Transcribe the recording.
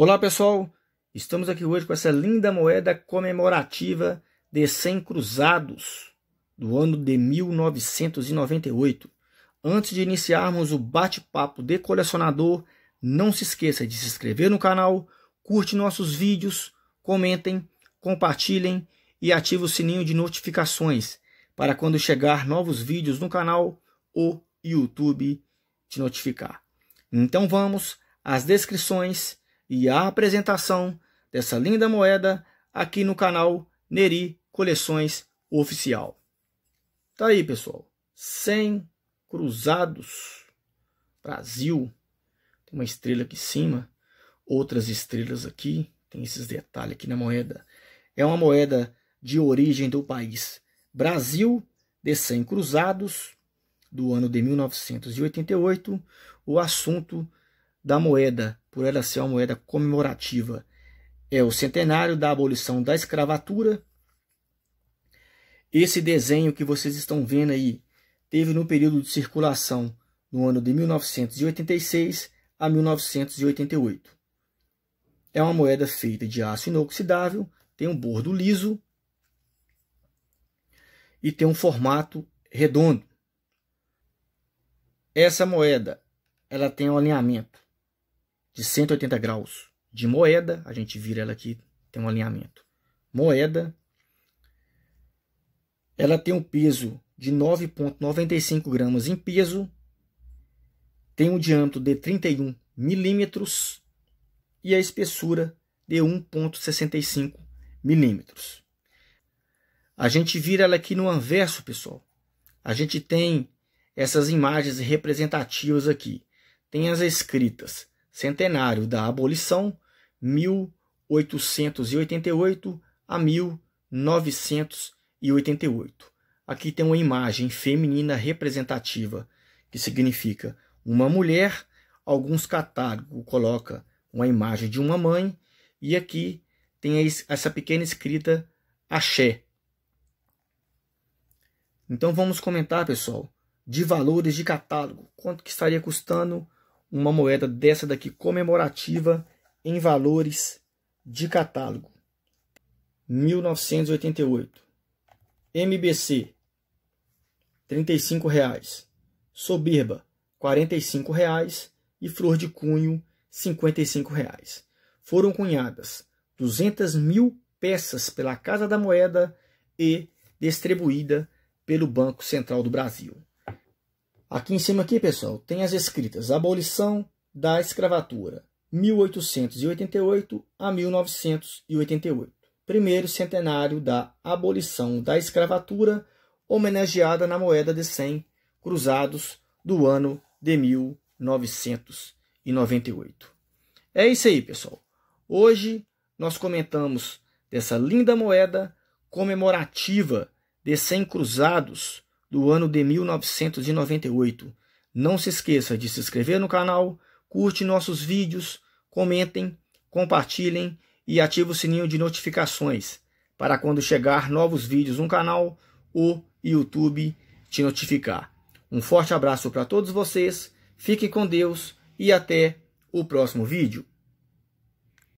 Olá pessoal, estamos aqui hoje com essa linda moeda comemorativa de 100 cruzados do ano de 1998. Antes de iniciarmos o bate-papo de colecionador, não se esqueça de se inscrever no canal, curte nossos vídeos, comentem, compartilhem e ative o sininho de notificações para quando chegar novos vídeos no canal, o YouTube te notificar. Então vamos às descrições e a apresentação dessa linda moeda aqui no canal Neri Coleções Oficial. Tá aí, pessoal. 100 cruzados. Brasil. Tem uma estrela aqui em cima, outras estrelas aqui. Tem esses detalhes aqui na moeda. É uma moeda de origem do país Brasil, de 100 cruzados, do ano de 1988. O assunto da moeda por ela ser uma moeda comemorativa, é o centenário da abolição da escravatura. Esse desenho que vocês estão vendo aí teve no período de circulação no ano de 1986 a 1988. É uma moeda feita de aço inoxidável, tem um bordo liso e tem um formato redondo. Essa moeda, ela tem um alinhamento de 180 graus de moeda, a gente vira ela aqui, tem um alinhamento. Moeda, ela tem um peso de 9,95 gramas em peso, tem um diâmetro de 31 milímetros e a espessura de 1,65 milímetros. A gente vira ela aqui no anverso, pessoal. A gente tem essas imagens representativas aqui. Tem as escritas centenário da abolição, 1888 a 1988. Aqui tem uma imagem feminina representativa, que significa uma mulher. Alguns catálogos coloca uma imagem de uma mãe e aqui tem essa pequena escrita axé. Então vamos comentar, pessoal, de valores de catálogo, quanto que estaria custando uma moeda dessa daqui comemorativa em valores de catálogo. 1988. MBC R$ 35,00. Soberba R$ 45,00 e Flor de Cunho R$ 55,00. Foram cunhadas 200 mil peças pela Casa da Moeda e distribuída pelo Banco Central do Brasil. Aqui em cima aqui, pessoal, tem as escritas Abolição da Escravatura, 1888 a 1988. Primeiro centenário da abolição da escravatura, homenageada na moeda de 100 cruzados do ano de 1998. É isso aí, pessoal. Hoje nós comentamos dessa linda moeda comemorativa de 100 cruzados do ano de 1998. Não se esqueça de se inscrever no canal, curte nossos vídeos, comentem, compartilhem e ative o sininho de notificações para quando chegar novos vídeos no canal, o YouTube te notificar. Um forte abraço para todos vocês, fiquem com Deus e até o próximo vídeo.